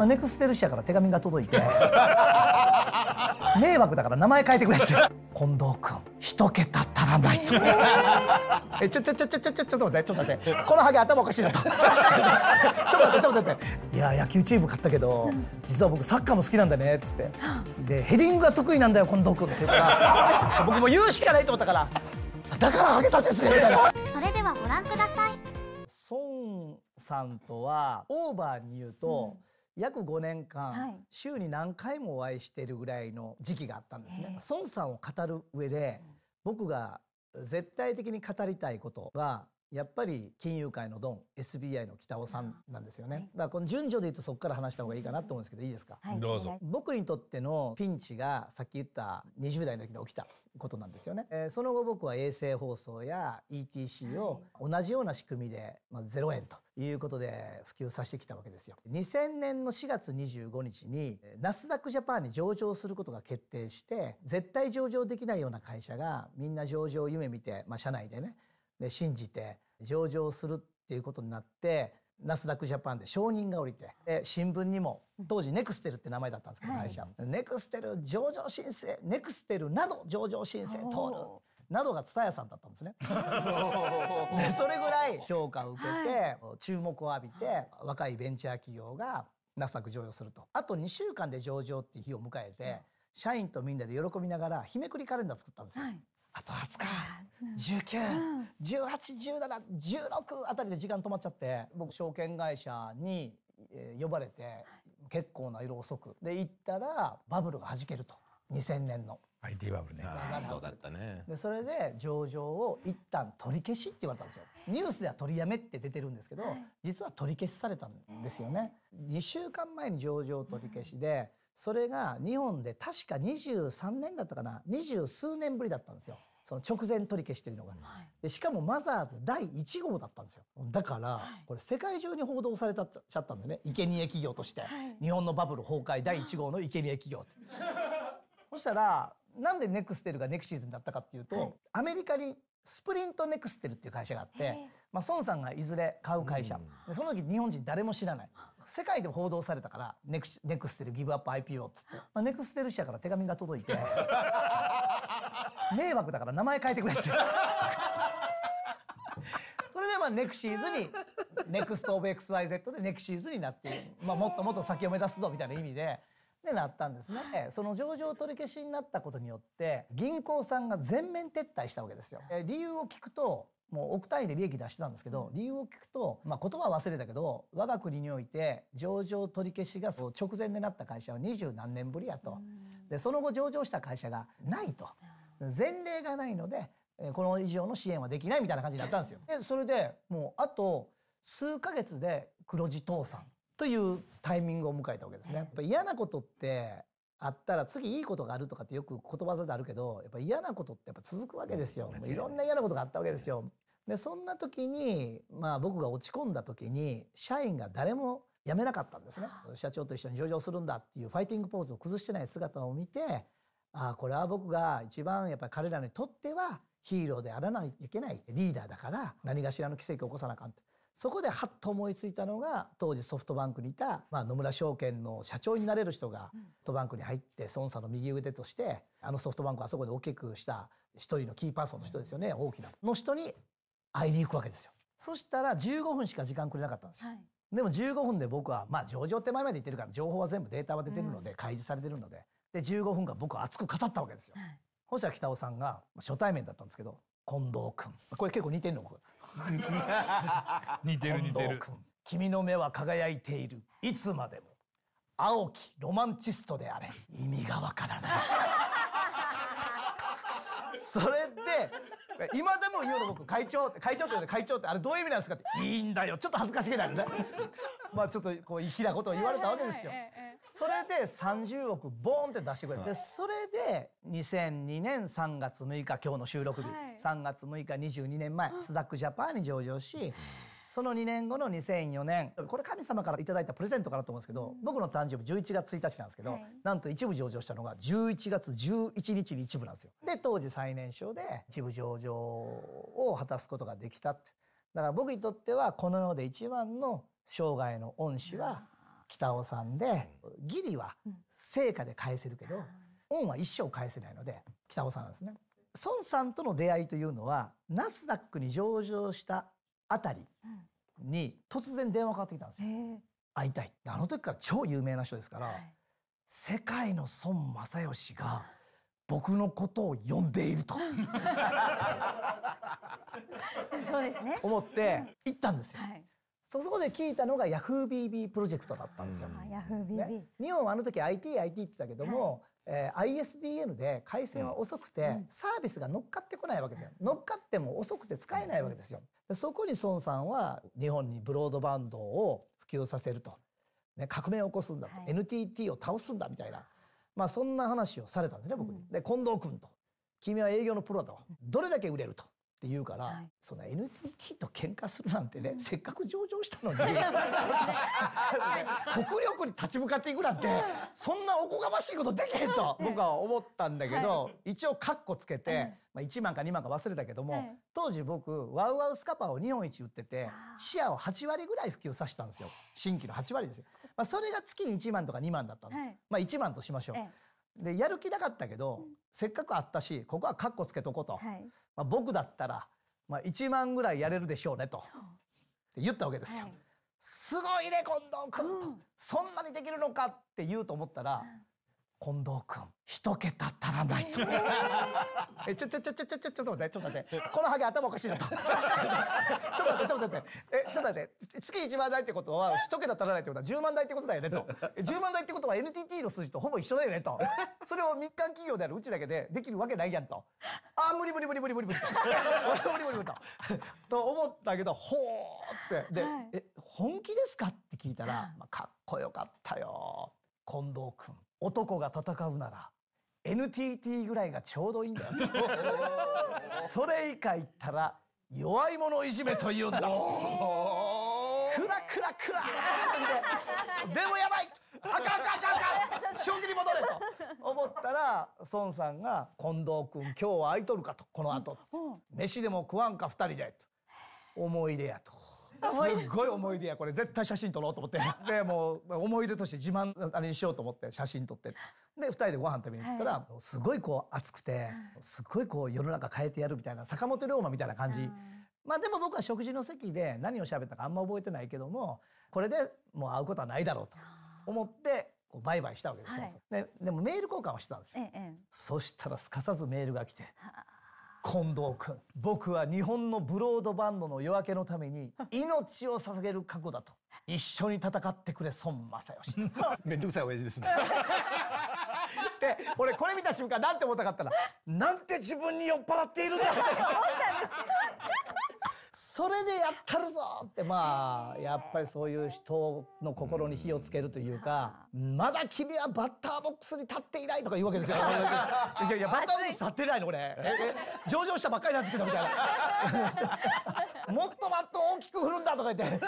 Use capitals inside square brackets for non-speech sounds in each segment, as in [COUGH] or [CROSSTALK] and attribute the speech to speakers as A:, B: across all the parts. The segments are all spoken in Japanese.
A: まあ、ネクステルシアから手紙が届いて [LAUGHS] 迷惑だから名前変えてくれって近藤君一桁足らないとえちょちょちょちょちょちょちょっと待ってちょっと待ってこのハゲ頭おかしいなとちょっと待ってちょっと待っていや野球チーム買ったけど実は僕サッカーも好きなんだねっつってでヘディングが得意なんだよ近藤君って言ったら僕も言うしかないと思ったから
B: だからハゲたんですねみたいなそれではご覧ください
A: 孫さんとはオーバーに言うと、うん約5年間、週に何回もお会いしてるぐらいの時期があったんですね。孫さんを語る上で、僕が絶対的に語りたいことはやっぱり金融界のドン SBI の北尾さんなんですよね、はい、だからこの順序で言うとそこから話した方がいいかなと思うんですけどいいですか、はい、どうぞ僕にとってのピンチがさっき言った20代の時に起きたことなんですよね、えー、その後僕は衛星放送や ETC を同じような仕組みで、まあ、0円ということで普及させてきたわけですよ2000年の4月25日にナスダックジャパンに上場することが決定して絶対上場できないような会社がみんな上場を夢見て、まあ、社内でねで信じて上場するっていうことになってナスダックジャパンで承認が下りてで新聞にも当時ネクステルって名前だったんですけど、会社、はい、ネクステル上場申請ネクステルなど上場申請通る。などが蔦屋さんだったんですね。[LAUGHS] でそれぐらい評価を受けて、はい、注目を浴びて若いベンチャー企業がナスダック上場するとあと2週間で上場っていう日を迎えて、うん、社員とみんなで喜びながら日めくりカレンダー作ったんですよ。はい、
C: あと
A: 20日、19181716あたりで時間止まっちゃって僕証券会社に呼ばれて結構な色遅くで行ったらバブルがはじけると2000年の。
D: IT バブルね。そうだったね。
A: でそれで上場を一旦取り消しって言われたんですよ。ニュースでは取りやめって出てるんですけど、実は取り消しされたんですよね。2週間前に上場取り消しで、それが日本で確か23年だったかな、二十数年ぶりだったんですよ。その直前取り消しというのが、はい、でしかもマザーズ第1号だったんですよだから、これ世界中に報道されたちゃったんですね生贄企業として、はい、日本のバブル崩壊第1号の生贄企業 [LAUGHS] そしたらなんでネクステルがネクシーズンだったかっていうと、アメリカにスプリントネクステルっていう会社があって、まあ、孫さんがいずれ買う会社、うん、その時日本人誰も知らない世界で報道されたからネクネクステルギブアップ IPO っつって、[LAUGHS] まあ、ネクステル社から手紙が届いて [LAUGHS] 迷惑だから名前変えてくれって [LAUGHS] それでまあネクシーズにネクストオブ XYZ でネクシーズになって、まあ、もっともっと先を目指すぞみたいな意味で。でなったんですねその上場取り消しになったことによって銀行さんが全面撤退したわけですよ理由を聞くともう億単位で利益出してたんですけど、理由を聞くと、まあ、言葉は忘れたけど我が国において上場取り消しがそ直前でなった会社は二十何年ぶりやと、でその後上場した会社がないと、前例がないのでこの以上の支援はできないみたいな感じになったんですよ。でそれでもうあと数ヶ月で黒字倒産というタイミングを迎えたわけですね。やっぱ嫌なことってあったら次いいことがあるとかってよく言葉であるけどやっぱ嫌なことってやっぱ続くわけですよ。いろんな嫌なことがあったわけですよ。でそんな時に、まあ、僕が落ち込んだ時に社員が誰も辞めなかったんですね。社長と一緒に上場するんだっていうファイティングポーズを崩してない姿を見てあこれは僕が一番やっぱり彼らにとってはヒーローであらないといけないリーダーだから何かしらの奇跡を起こさなあかんってそこではっと思いついたのが当時ソフトバンクにいた、まあ、野村証券の社長になれる人がソフトバンクに入って孫さんの右腕としてあのソフトバンクをあそこで大きくした一人のキーパーソンの人ですよね大きなの人に会いに行くわけですよ。そしたら15分しか時間くれなかったんですよ。はいでも15分で僕はまあ上場手前まで行ってるから情報は全部データは出てるので開示されてるのでで15分間僕は熱く語ったわけですよ。本社北尾さんが初対面だったんですけど近藤君これ結構似てるの僕
D: [LAUGHS]
C: 似てる似てる
A: 君の目は輝いているいつまでも青きロマンチストであれ意
C: 味がわからない [LAUGHS] それで
A: 今でも言うの僕会長会長って会長ってあれどういう意味なんですかっていいんだよちょっと恥ずかしげなのねまあちょっとこう粋なことを言われたわけですよ、それで30億ボーンって出してくれて、それで2002年3月6日今日の収録日、はい、3月6日22年前スダックジャパンに上場し、その2年後の2004年これ神様から頂いたプレゼントかなと思うんですけど、僕の誕生日11月1日なんですけど、なんと一部上場したのが11月11日に一部なんですよ。で当時最年少で一部上場を果たすことができたってだから僕にとってはこの世で一番の生涯の恩師は北尾さんで、義理は成果で返せるけど、恩は一生返せないので北尾さんなんですね。孫さんとの出会いというのはナスダックに上場したあたりに突然電話かかってきたんですよ。会いたいあの時から超有名な人ですから、はい、世界の孫正義が僕のことを呼んでいると [LAUGHS] そうですね思って行ったんですよ。はい、そこで聞いたのが YahooBB プロジェクトだったんですよ。日本はあの時 ITIT IT って言ったけども、はい、えー、ISDN で回線は遅くて、うん、サービスが乗っかってこないわけですよ。乗っかっても遅くて使えないわけですよ。でそこに孫さんは日本にブロードバンドを普及させると、ね、革命を起こすんだと、はい、NTT を倒すんだみたいな、まあ、そんな話をされたんですね僕に。うん、で近藤君と君は営業のプロだとどれだけ売れるとって言うから、はい、その NTT と喧嘩するなんてね、うん、せっかく上場したのに国 [LAUGHS] 力に立ち向かっていくなんてそんなおこがましいことできへんと僕は思ったんだけど、はい、一応カッコつけて、はい、まあ、1万か2万か忘れたけども、当時僕ワウワウスカパーを日本一売ってて視野を8割ぐらい普及させたんですよ新規の8割ですよ、まあ、それが月に1万とか2万だったんです、まあ1万としましょう。でやる気なかったけど、うん、せっかくあったしここはカッコつけとこと、はい、まあ、僕だったら、まあ、1万ぐらいやれるでしょうねと言ったわけですよ。はい、すごいね近藤君、うん、そんなにできるのかって言うと思ったら、近藤君一
C: 桁足らないと
A: えちょちょちょちょちょちょちょっと待ってちょっと待ってこのハゲ頭おかしいなとちょっと待
C: って
A: ちょっと待ってえちょっと待って月一万台ってことは一桁足らないってことは十万台ってことだよねと十万台ってことは NTT の数字とほぼ一緒だよねとそれを民間企業であるうちだけでできるわけないやんとあー無理無理無理無理無理無理無理無理無理とと思ったけどほーってで、はい、え本気ですかって聞いたら、まあ、かっこよかったよ近藤君男が戦うなら NTT ぐらいがちょうどいいんだよそれ以下言ったら弱い者いじめというんだクラクラクラでもやばいあかんあかんあかんか正気に戻れと思ったら孫さんが「近藤君今日は空いとるか」と「この後、うんうん、飯でも食わんか二人で」と「思い出や」とすっごい思い出やこれ絶対写真撮ろうと思って [LAUGHS] でもう思い出として自慢あれにしようと思って写真撮ってで2人でご飯食べに行ったら、はい、すごいこう熱くてすごいこう世の中変えてやるみたいな坂本龍馬みたいな感じ。まあでも僕は食事の席で何を喋ったかあんま覚えてないけどもこれでもう会うことはないだろうと思ってこうバイバイしたわけですよ、はい、ででもメール交換をしてたんですよ、ええ、そしたらすかさずメールが来て近藤君僕は日本のブロードバンドの夜明けのために [LAUGHS] 命を捧げる過去だと一緒に戦ってくれ孫正義 [LAUGHS] めんどくさい親父ですねで俺これ見た瞬間なんて思ったかったらなんて自分に酔っ払っているんだ [LAUGHS] 思ったんですけそれでやったるぞってまあやっぱりそういう人の心に火をつけるというか「まだ君はバッターボックスに立っていない」とか言うわけですよ。[LAUGHS] いやいやバッターボックス立ってないのこれ上場したばっかりなんですけどみたいな。[LAUGHS] もっとバット大きく振るんだとか言って。って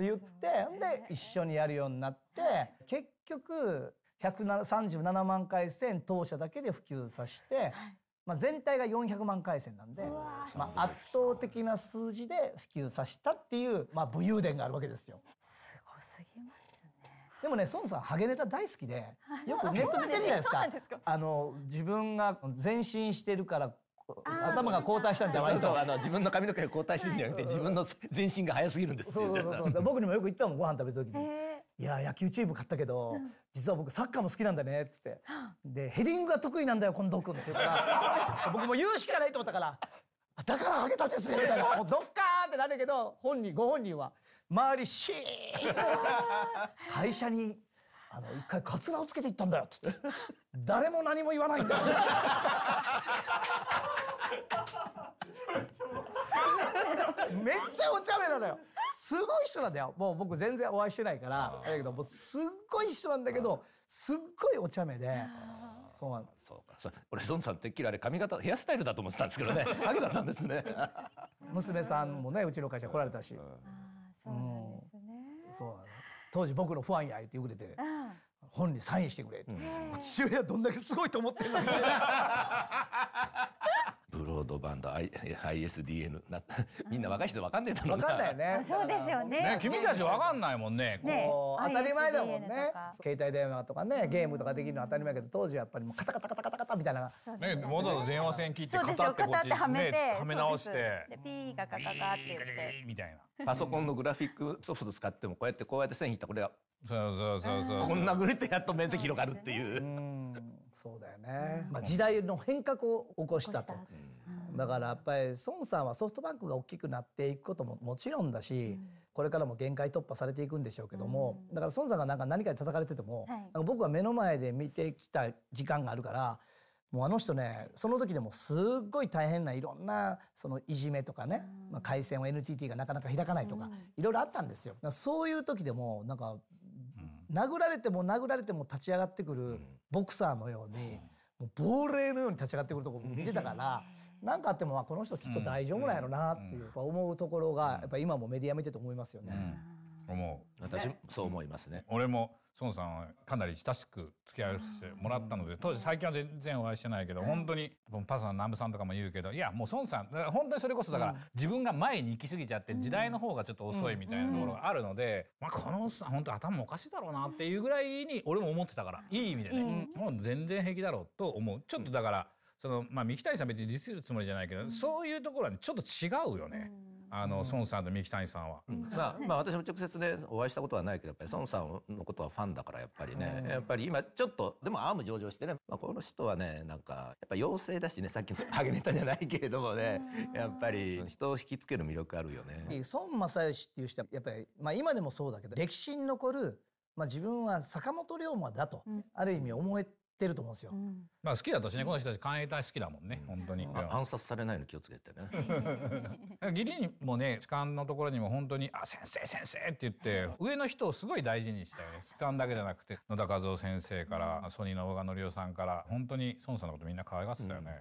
A: 言ってで一緒にやるようになって結局137万回線当社だけで普及させて。まあ、全体が400万回線なん
C: で、まあ、圧
A: 倒的な数字で普及させたっていう、まあ、武勇伝があるわけですよ。すごすぎますね。でもね、孫さんハゲネタ大好きで、よくネットで出てるじゃないですか。すかあの自分が前進してるから頭が交代したんじゃないとあの自分の髪の毛が交代してるんじゃなく
D: て、自分の全身が早すぎるんですそうそうそうそう僕
A: にもよく言ったもんご飯食べる時にいや野球チーム買ったけど、実は僕サッカーも好きなんだね」っつって「でヘディングが得意なんだよ近藤君」って言うから [LAUGHS] 僕も言うしかないと思ったから「だからハゲたんですね」みたいなも [LAUGHS] うどっかーってなるけど本人ご本人は周りシーン [LAUGHS] 会社にあの一回カツラをつけていったんだよ」ってって誰も何も言わないんだよ。めっちゃお茶目なのよ。すごい人なんだよ。もう僕全然お会いしてないから、だけどもうすっごい人なんだけど、すっごいお茶目で。そうなん
D: そうか。そ俺孫さんてっきりあれ髪型ヘアスタイルだと思ってたんですけどね。影 [LAUGHS] だったんですね。
A: 娘さんもねうちの会社来られたし。ああそうなんですね。そうなんです。当時僕のファンや」言ってくれて、本にサインしてくれって、父親どんだけすごいと思ってるの
D: ブロードバンド、I、ISDN な [LAUGHS] みんな若い人分かんねえだろうな分かんないよ
A: ねそうですよね、ね、君たち分
D: かんないもんねねこ
A: う当たり前だもんね携帯電話とかねゲームとかできるの当たり前けど当時やっぱりもうカタカタカタカタカタみたい
D: なねねわざわざ電話線切っ
E: てカ
C: タってこっち、ね、はめてはめ直してでピーがカタカタって言って
D: みたいなパソコンのグラフィックソフト使ってもこうやってこうやって線引いたこれは。そうそうそうそうこんなぐれてやっと面積広がるっていう。そうだよね。ま
A: あ時代の変革を起こしたと。だからやっぱり孫さんはソフトバンクが大きくなっていくことももちろんだし、これからも限界突破されていくんでしょうけども、だから孫さんがなんか何かで叩かれてても、なんか僕は目の前で見てきた時間があるから。もうあの人ねその時でもすっごい大変ないろんなそのいじめとかね、まあ、回線を NTT がなかなか開かないとか、いろいろあったんですよ。そういう時でもなんか殴られても殴られても立ち上がってくるボクサーのように、もう亡霊のように立ち上がってくるとこ見てたから何かあってもまあこの人きっと大丈夫なんやろなっていう思うところがやっぱ今もメディア見てて思いますよね。
D: 思う私、そう思いますね
E: 俺も孫さんはかなり親しく付き合わせてもらったので当時最近は全然お会いしてないけど本当にパスの南部さんとかも言うけどいやもう孫さん本当にそれこそだから自分が前に行き過ぎちゃって時代の方がちょっと遅いみたいなところがあるのでまあこのおっさん本当頭おかしいだろうなっていうぐらいに俺も思ってたからいい意味でねもう全然平気だろうと思うちょっとだからそのまあ三木谷さん別に律するつもりじゃないけどそういうところはちょっと違うよね。あの孫さんと三木谷さんは。うん、まあ、
D: まあ、私も直接ねお会いしたことはないけどやっぱり孫さんのことはファンだからやっぱりね、やっぱり今ちょっとでもアーム上場してね、まあ、この人はねなんかやっぱ妖精だしね [LAUGHS] さっきのハゲネタじゃないけれどもねやっぱり人を引きつける魅力あるよね。
A: 孫正義っていう人はやっぱり、まあ、今でもそうだけど歴史に残るまあ、自分は坂本龍馬だと、ある意味思えてると思うんですよ。
D: まあ好きだとし
E: ね、この人たち艦衛隊好きだもんね、本当に。暗殺されないの気をつけてね。義理にもね、痴漢のところにも本当に、あ、先生先生って言って、上の人をすごい大事にしたよね。痴漢だけじゃなくて、野田和夫先生から、ソニーの小川則夫さんから、本当に孫さんのことみんな可愛がってたよね。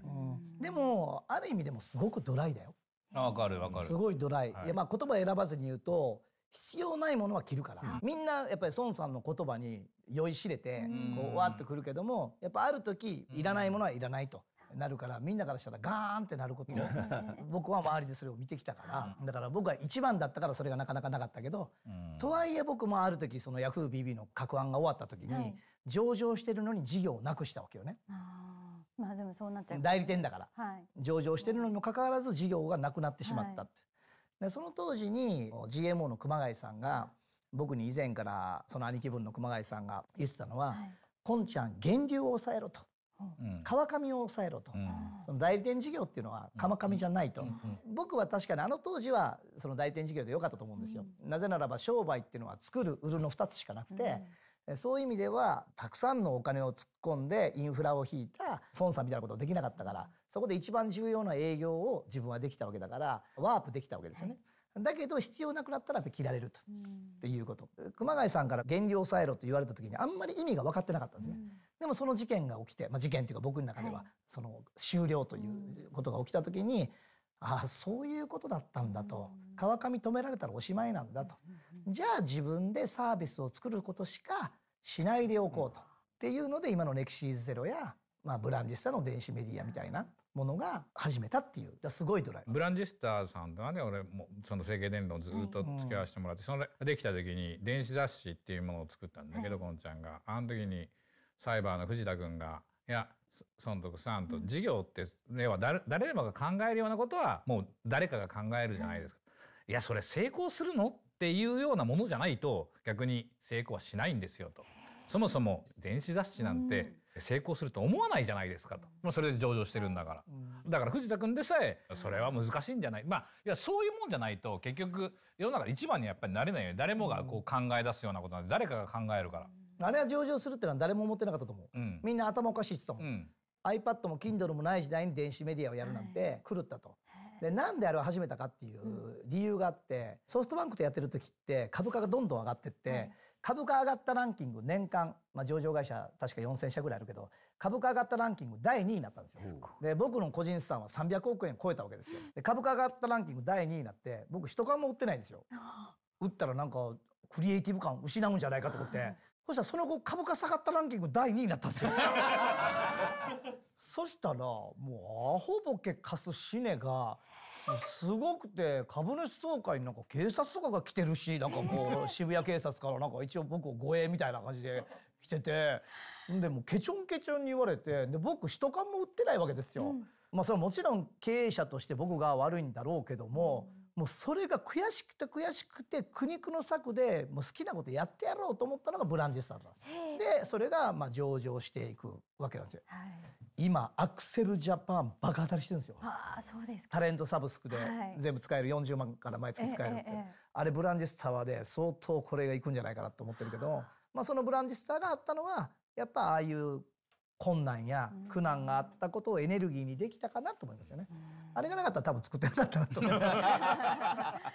A: でも、ある意味でもすごくドライだよ。
E: わかるわかる。すご
A: いドライ。いや、まあ言葉選ばずに言うと、必要ないものは着るから、みんなやっぱり孫さんの言葉に酔いしれてこうわっとくるけどもやっぱある時いらないものはいらないと。なるからみんなからしたらガーンってなることを僕は周りでそれを見てきたからだから僕は一番だったからそれがなかなかなかったけどとはいえ僕もある時その YahooBB の格案が終わった時に上場してるのに事業をなくしたわけよね。
C: まあでもそうなっちゃう、
A: 代理店だから、上場してるのにもかかわらず事業がなくなってしまったって、でその当時に GMO の熊谷さんが僕に以前からその兄貴分の熊谷さんが言ってたのは「こ、ん、ちゃん源流を抑えろ」と。川上を抑えろと、その代理店事業っていうのは川上じゃないと、僕は確かにあの当時はその代理店事業で良かったと思うんですよ、なぜならば商売っていうのは作る売るの2つしかなくて、そういう意味ではたくさんのお金を突っ込んでインフラを引いた孫さんみたいなことできなかったからそこで一番重要な営業を自分はできたわけだからワープできたわけですよね。だけど必要なくなったら切られると、っていうこと熊谷さんから減量抑えろと言われた時にあんまり意味が分かってなかったんですね、でもその事件が起きて、まあ、事件っていうか僕の中では、その終了ということが起きた時に、ああそういうことだったんだと川上止められたらおしまいなんだとじゃあ自分でサービスを作ることしかしないでおこうと、っていうので今のレクシーズゼロや、まあ、ブランジスタの電子メディアみたいなものが始めたっていうすごいドライ
E: ブランジスタさんとはね俺もその整形伝論ずっと付き合わせてもらって、それできた時に電子雑誌っていうものを作ったんだけど、このちゃんがあの時にサイバーの藤田君が「いや孫徳さんと事業って、要は誰誰もが考えるようなことはもう誰かが考えるじゃないですか。いやそれ成功するのっていうようなものじゃないと逆に成功はしないんですよと。そもそも電子雑誌なんて成功すると思わないじゃないですかと。まあ、それで上場してるんだから。だから藤田君でさえそれは難しいんじゃない。まあいやそういうもんじゃないと結局世の中一番にやっぱりなれないよ誰もがこう考え出すようなことなんで誰かが考えるから。
A: あれは上場するっていうのは誰も思ってなかったと思う、うん、みんな頭おかしいっつったもん、うん、iPad も Kindle もない時代に電子メディアをやるなんて狂ったと、でなんであれを始めたかっていう理由があって、ソフトバンクとやってる時って株価がどんどん上がってって、株価上がったランキング年間、まあ、上場会社確か4,000社ぐらいあるけど株価上がったランキング第2位になったんですよ。で僕の個人資産は300億円超えたわけですよ。で株価上がったランキング第2位になって僕一株も売ってないんですよ。売ったらなんかクリエイティブ感失うんじゃないかと思ってそしたらその後株価下がったランキング第2位になったんです
C: よ。[LAUGHS]
A: そしたらもうアホボケ貸すシネがすごくて株主総会になんか警察とかが来てるしなんかこう渋谷警察からなんか一応僕を護衛みたいな感じで来ててでもケチョンケチョンに言われてで僕一缶も売ってないわけですよ。まあそれはもちろん経営者として僕が悪いんだろうけども、もうそれが悔しくて悔しくて苦肉の策でもう好きなことやってやろうと思ったのがブランジスタートなんですでそれがまあ上場していくわけなんですよ、は
C: い、
A: 今アクセルジャパン爆カ当たりしてるんですよ
C: あそうですタ
A: レントサブスクで全部使える、はい、40万から毎月使えるって、えーえー、あれブランジスターで相当これがいくんじゃないかなと思ってるけどまあそのブランジスターがあったのはやっぱああいう困難や苦難があったことをエネルギーにできたかなと思いますよね。あれがなかったら多分作ってなかったなと思いま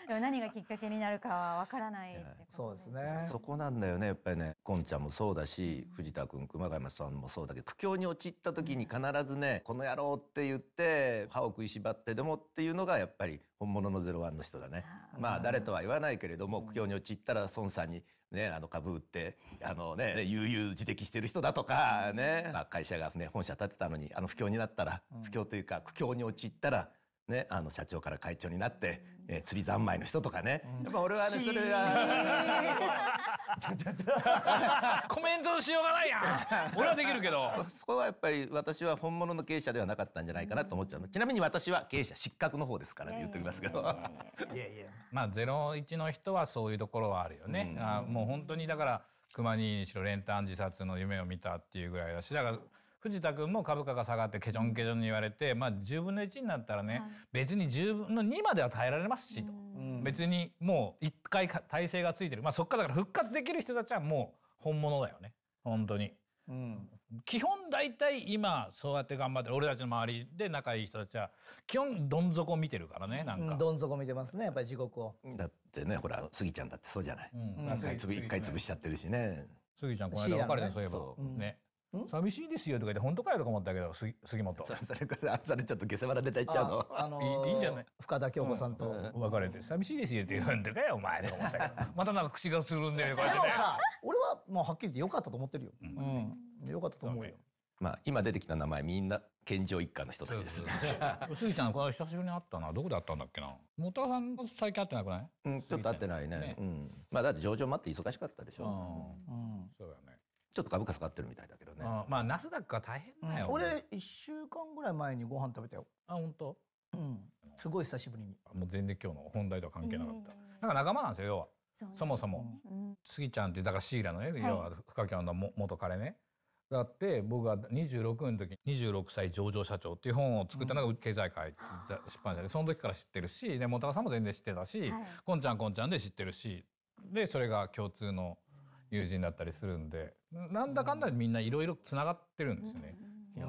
A: す。[LAUGHS] でも何がきっかけになるかはわからない、ね、
D: そうですね。そこなんだよねやっぱりね。こんちゃんもそうだし、藤田君熊谷さんもそうだけど苦境に陥った時に必ずねこの野郎って言って歯を食いしばってでもっていうのがやっぱり本物のゼロワンの人だね。まあ誰とは言わないけれども苦境に陥ったら孫さんにね、あの株売って、あのね、悠々自適してる人だとか、ね、まあ、会社がね、本社建てたのに、あの不況になったら、不況というか、苦境に陥ったら、ね、あの社長から会長になって、えー、釣り三昧の人とかね。やっ
C: ぱ俺はね、それは。
D: [LAUGHS]
E: コメントしようがないや
D: ん [LAUGHS] 俺はできるけどそこはやっぱり私は本物の経営者ではなかったんじゃないかなと思っちゃう、ちなみに私は経営者失格の方ですからね、言っておきますけどいやいや
E: まあの人はそういうところはあるよね、うん、あもう本当にだから熊にしろ練炭自殺の夢を見たっていうぐらいだしだから藤田君も株価が下がってケチョンケチョンに言われて、まあ、10分の1になったらね、はい、別に10分の2までは耐えられますしと、別にもう1回体制がついてる、まあ、そっからだから復活できる人たちはもう本物だよね本当に。うん、基本大体今そうやって頑張って俺たちの周りで仲いい人たちは基本どん底見てるからねなんか、どん底
D: 見てますねやっぱり地獄をだってねほら杉ちゃんだってそうじゃない、うん、一回潰しちゃってるしね杉ちゃんこの間別れた、そういえば、
E: ね寂しいですよとか言って本当かよとか思ったけど杉本それからそれちょっと下世話出ていっちゃうのあ、あのー、いいんじゃない深田恭子さんと、うん、別れ
D: て寂しいですよって言うんでかよお前と思ったけど [LAUGHS] またなんか口がつるんでこうやって、
A: 俺はもうはっきり言ってよかったと思ってるよ、うん、うん、よかったと思うよ
D: まあ今出てきた名前みんな健常一家の人たちです。[LAUGHS] 杉ぎちゃんこの久しぶりに会ったな。どこで会ったんだっけな。本たさん最近会ってなくない？うん、ちょっと会ってないね。ねうん、まあだって上場待って忙しかったでしょ。うん、そうだね。ちょっと株価下がってるみたいだけど。ね、
E: うまあナスダックは大変だよ、うん、俺一週間ぐらい前にご飯食べたよあ本当うんすごい久しぶりにもう全然今日の本題とは関係なかった、えー、なんか仲間なんですよ要はそ,、もそも、うん、スギちゃんってだからシーラのね、はい、要は深木の元彼ねだって僕が26の時「26歳上場社長」っていう本を作ったのが経済界、うん、出版社でその時から知ってるしで本川さんも全然知ってたし、はい、こんちゃんこんちゃんで知ってるしでそれが共通の友人だった
D: りするんで
E: なんだかんだみんないろいろつながってるんですね。いや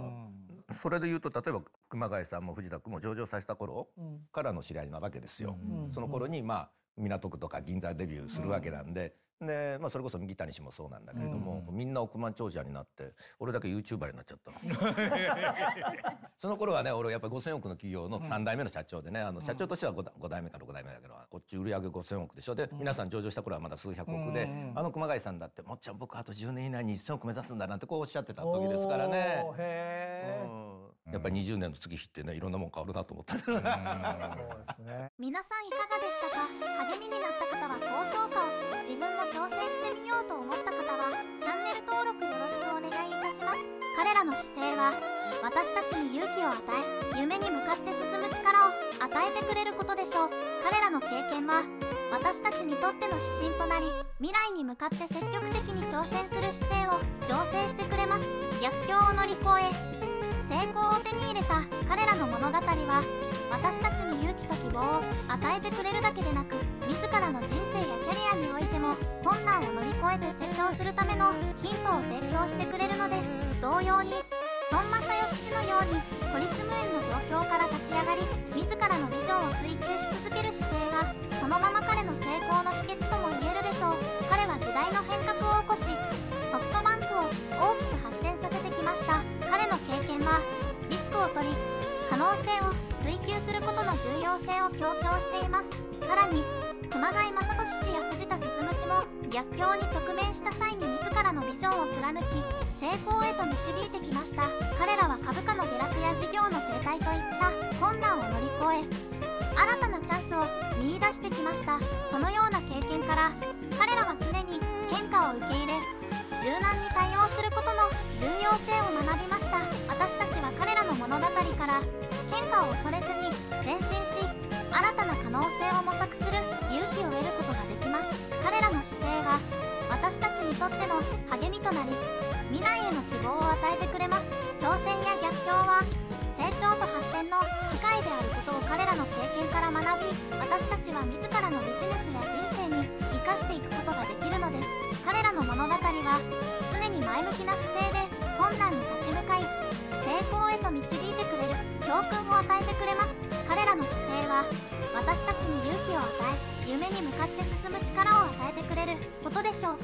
D: それで言うと例えば熊谷さんも藤田君も上場させた頃からの知り合いなわけですよ。その頃にまあ港区とか銀座デビューするわけなんで、で、まあ、それこそ右谷氏もそうなんだけれども、うん、みんな億万長者になって俺だけ YouTuber になっちゃったのその頃はね俺やっぱり5,000億の企業の3代目の社長でねあの社長としては 5, 5代目から6代目だけどこっち売り上げ5,000億でしょで、うん、皆さん上場した頃はまだ数百億で、うん、あの熊谷さんだって「もっちゃん僕あと10年以内に1,000億目指すんだ」なんてこうおっしゃってた時ですから
B: ね。
D: やっぱり20年の月日ってねいろんなもん変わるなと思った、そうで
B: すね皆さんいかがでしたか励みになった方は高評価自分も挑戦してみようと思った方はチャンネル登録よろしくお願いいたします彼らの姿勢は私たちに勇気を与え夢に向かって進む力を与えてくれることでしょう彼らの経験は私たちにとっての指針となり未来に向かって積極的に挑戦する姿勢を醸成してくれます逆境を乗り越え成功を手に入れた彼らの物語は私たちに勇気と希望を与えてくれるだけでなく自らの人生やキャリアにおいても困難を乗り越えて成長するためのヒントを提供してくれるのです同様に孫正義氏のように孤立無縁の状況から立ち上がり自らのビジョンを追求し続ける姿勢がそのまま彼の成功の秘訣とも井雅俊氏や藤田進氏も逆境に直面した際に自らのビジョンを貫き成功へと導いてきました彼らは株価の下落や事業の停滞といった困難を乗り越え新たなチャンスを見いだしてきましたそのような経験から彼らは常に変化を受け入れ柔軟に対応することの重要性を学びました私たちは彼らの物語から変化を恐れずに前進し新たな私たちにとっての励みとなり未来への希望を与えてくれます挑戦や逆境は成長と発展の機会であることを彼らの経験から学び私たちは自らのビジネスや人生に生かしていくことができるのです彼らの物語は常に前向きな姿勢で困難に立ち向かい成功へと導いてくれる教訓を与えてくれます彼らの姿勢は私たちに勇気を与え夢に向かって進む力を与えてくれることでしょう